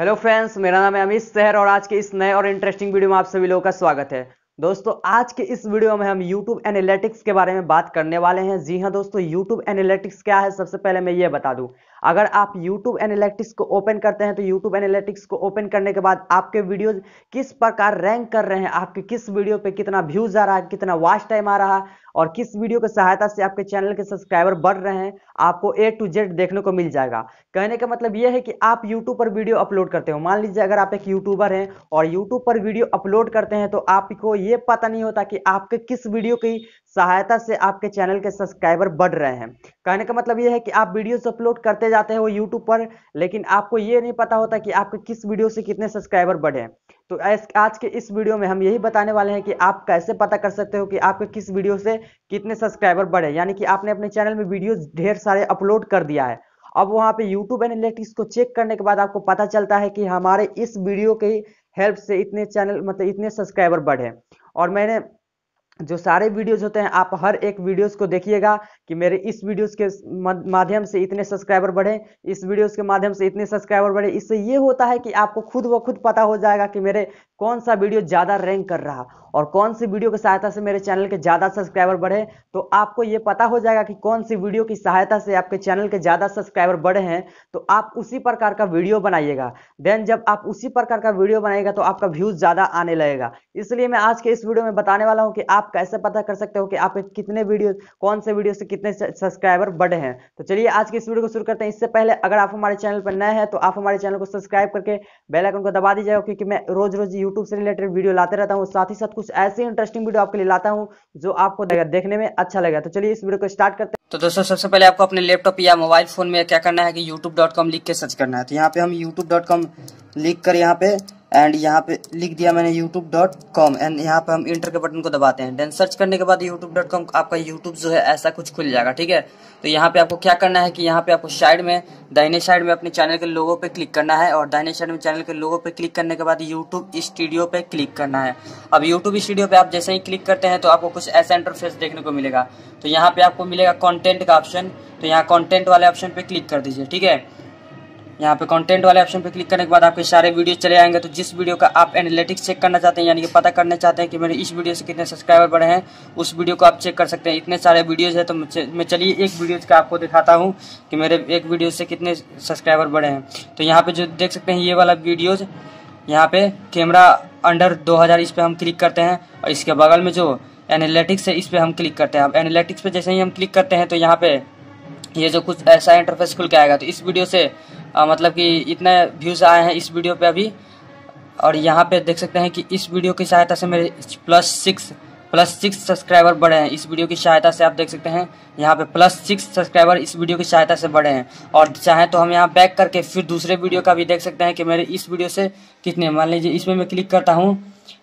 hello friends मेरा नाम है अमित शहर और आज के इस नए और इंटरेस्टिंग वीडियो में आप सभी लोगों का स्वागत है दोस्तों आज के इस वीडियो में हम YouTube एनालिटिक्स के बारे में बात करने वाले हैं जी हाँ दोस्तों YouTube एनालिटिक्स क्या है सबसे पहले मैं ये बता दूं अगर आप यूट्यूब एनालिटिक्स को ओपन करते हैं तो यूट्यूब एनालिटिक्स को ओपन करने के बाद आपके वीडियोज किस प्रकार रैंक कर रहे हैं आपके किस वीडियो पे कितना व्यूज आ रहा है कितना वॉच टाइम आ रहा है और किस वीडियो की सहायता से आपके चैनल के सब्सक्राइबर बढ़ रहे हैं आपको ए टू जेड देखने को मिल जाएगा कहने का मतलब यह है कि आप यूट्यूब पर वीडियो अपलोड करते हो मान लीजिए अगर आप एक यूट्यूबर हैं और यूट्यूब पर वीडियो अपलोड करते हैं तो आपको ये पता नहीं होता कि आपके किस वीडियो की सहायता से आपके चैनल के सब्सक्राइबर बढ़ रहे हैं कहने का मतलब ये है कि आप वीडियोस अपलोड करते जाते हो यूट्यूब पर लेकिन आपको ये नहीं पता होता कि आपके किस वीडियो से कितने सब्सक्राइबर बढ़े तो आज के इस वीडियो में हम यही बताने वाले हैं कि आप कैसे पता कर सकते हो कि आपके किस वीडियो से कितने सब्सक्राइबर बढ़े यानी कि आपने अपने चैनल में वीडियोज ढेर सारे अपलोड कर दिया है अब वहाँ पे YouTube एनालिटिक्स को चेक करने के बाद आपको पता चलता है कि हमारे इस वीडियो के हेल्प से इतने चैनल मतलब इतने सब्सक्राइबर बढ़े और मैंने जो सारे वीडियोस होते हैं आप हर एक वीडियोस को देखिएगा कि मेरे इस वीडियोस के माध्यम से इतने सब्सक्राइबर बढ़े इस वीडियोस के माध्यम से इतने सब्सक्राइबर बढ़े इससे ये होता है कि आपको खुद व खुद पता हो जाएगा कि मेरे कौन सा वीडियो ज़्यादा रैंक कर रहा और कौन सी वीडियो की सहायता से मेरे चैनल के ज़्यादा सब्सक्राइबर बढ़े तो आपको ये पता हो जाएगा कि कौन सी वीडियो की सहायता से आपके चैनल के ज़्यादा सब्सक्राइबर बढ़े हैं तो आप उसी प्रकार का वीडियो बनाइएगा देन जब आप उसी प्रकार का वीडियो बनाएगा तो आपका व्यूज़ ज़्यादा आने लगेगा इसलिए मैं आज के इस वीडियो में बताने वाला हूँ कि आप कैसे पता कर सकते हो कि आपके कितने वीडियो कौन से वीडियो से कितने सब्सक्राइबर बढ़े हैं तो चलिए आज की इस वीडियो को शुरू करते हैं इससे पहले अगर आप हमारे चैनल पर नए हैं तो आप हमारे चैनल को सब्सक्राइब करके बेलाइकन को दबा दीजिएगा क्योंकि मैं रोज रोज यूट्यूब से रिलेटेड वीडियो लाते रहता हूँ साथ ही साथ कुछ ऐसे इंटरेस्टिंग वीडियो आपके लिए लाता हूँ जो आपको देखने में अच्छा लगेगा तो चलिए इस वीडियो को स्टार्ट करते हैं तो दोस्तों सबसे पहले आपको अपने लैपटॉप या मोबाइल फोन में क्या करना है कि कॉम लिख के सर्च करना है तो यहाँ पे हम कॉम लिख कर यहाँ पे एंड यहाँ पे लिख दिया मैंने यूट्यूब डॉट कॉम एंड यहाँ पे हम इंटर के बटन को दबाते हैं देन सर्च करने के बाद यूट्यूब डॉट कॉम आपका यूट्यूब जो है ऐसा कुछ खुल जाएगा ठीक है तो यहाँ पे आपको क्या करना है कि यहाँ पे आपको साइड में दाहिने साइड में अपने चैनल के लोगो पे क्लिक करना है और दाहिने साइड में चैनल के लोगो पे क्लिक करने के बाद यूट्यूब स्टूडियो पे क्लिक करना है अब यूट्यूब स्टूडियो पे आप जैसे ही क्लिक करते हैं तो आपको कुछ ऐसा इंटरफेस देखने को मिलेगा तो यहाँ पे आपको मिलेगा कॉन्टेंट का ऑप्शन तो यहाँ कॉन्टेंट वाले ऑप्शन पे क्लिक कर दीजिए ठीक है यहाँ पे कंटेंट वाले ऑप्शन पे क्लिक करने के बाद आपके सारे वीडियो चले आएंगे तो जिस वीडियो का आप एनालिटिक्स चेक करना चाहते हैं यानी कि पता करना चाहते हैं कि मेरे इस वीडियो से कितने सब्सक्राइबर बढ़े हैं उस वीडियो को आप चेक कर सकते हैं इतने सारे वीडियोज़ हैं तो मैं चलिए एक वीडियोज़ का आपको दिखाता हूँ कि मेरे एक वीडियो से कितने सब्सक्राइबर बढ़े हैं तो यहाँ पर जो देख सकते हैं ये वाला वीडियोज़ यहाँ पर कैमरा अंडर दो इस पर हम क्लिक करते हैं और इसके बगल में जो एनालिटिक्स है इस पर हम क्लिक करते हैं अब एनालिटिक्स पर जैसे ही हम क्लिक करते हैं तो यहाँ पे ये जो कुछ ऐसा इंटरफेस खुल के आएगा तो इस वीडियो से आ, मतलब कि इतने व्यूज़ आए हैं इस वीडियो पे अभी और यहाँ पे देख सकते हैं कि इस वीडियो की सहायता से मेरे plus six plus six subscriber बढ़े हैं इस वीडियो की सहायता से आप देख सकते हैं यहाँ पे प्लस सिक्स सब्सक्राइबर इस वीडियो की सहायता से बढ़े हैं और चाहें तो हम यहाँ बैक करके फिर दूसरे वीडियो का भी देख सकते हैं कि मेरे इस वीडियो से कितने मान लीजिए इसमें मैं क्लिक करता हूँ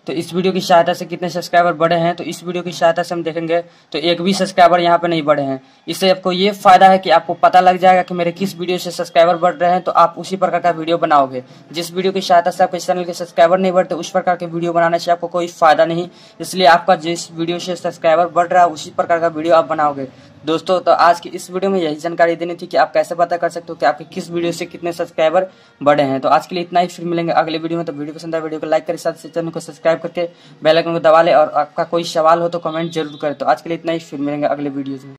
तो इस वीडियो की सहायता से कितने सब्सक्राइबर बढ़े हैं तो इस वीडियो की सहायता से हम देखेंगे तो एक भी सब्सक्राइबर यहाँ पे नहीं बढ़े हैं इससे आपको ये फायदा है कि आपको पता लग जाएगा कि मेरे किस वीडियो से सब्सक्राइबर बढ़ रहे हैं तो आप उसी प्रकार का वीडियो बनाओगे जिस वीडियो की सहायता से आपके चैनल के सब्सक्राइबर नहीं बढ़ते उस प्रकार के वीडियो बनाने से आपको कोई फायदा नहीं इसलिए आपका जिस वीडियो से सब्सक्राइबर बढ़ रहा है उसी प्रकार का वीडियो आप बनाओगे दोस्तों तो आज की इस वीडियो में यही जानकारी देनी थी कि आप कैसे पता कर सकते हो कि आपके किस वीडियो से कितने सब्सक्राइबर बढ़े हैं तो आज के लिए इतना ही फिर मिलेंगे अगले वीडियो में तो वीडियो पसंद आए वीडियो को लाइक करें साथ चैनल को सब्सक्राइब करके बेलाइकन को दबा लें और आपका कोई सवाल हो तो कमेंट जरूर करें तो आज के लिए इतना ही फिर मिलेंगे अगले वीडियो में